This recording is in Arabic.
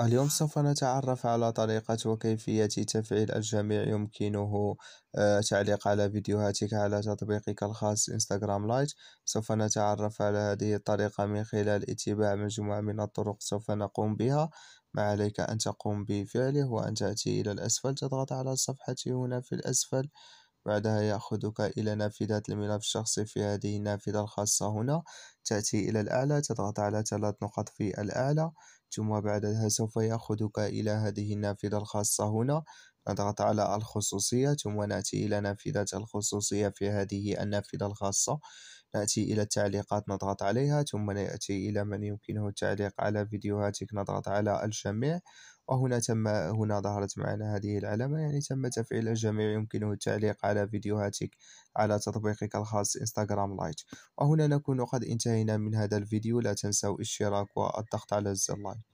اليوم سوف نتعرف على طريقة وكيفية تفعيل الجميع يمكنه آه، تعليق على فيديوهاتك على تطبيقك الخاص انستغرام لايت سوف نتعرف على هذه الطريقة من خلال اتباع مجموعة من الطرق سوف نقوم بها ما عليك أن تقوم بفعله وأن تأتي إلى الأسفل تضغط على صفحتي هنا في الأسفل بعدها يأخذك إلى نافذة الملف الشخصي في هذه النافذة الخاصة هنا تأتي إلى الأعلى تضغط على ثلاث نقط في الأعلى ثم بعدها سوف يأخذك إلى هذه النافذة الخاصة هنا نضغط على الخصوصية ثم نأتي إلى نافذة الخصوصية في هذه النافذة الخاصة نأتي إلى التعليقات نضغط عليها ثم نأتي إلى من يمكنه التعليق على فيديوهاتك نضغط على الجميع وهنا تم هنا ظهرت معنا هذه العلامة يعني تم تفعيل الجميع يمكنه التعليق على فيديوهاتك على تطبيقك الخاص انستغرام لايت وهنا نكون قد انتهينا من هذا الفيديو لا تنسوا الاشتراك والضغط على زر لايك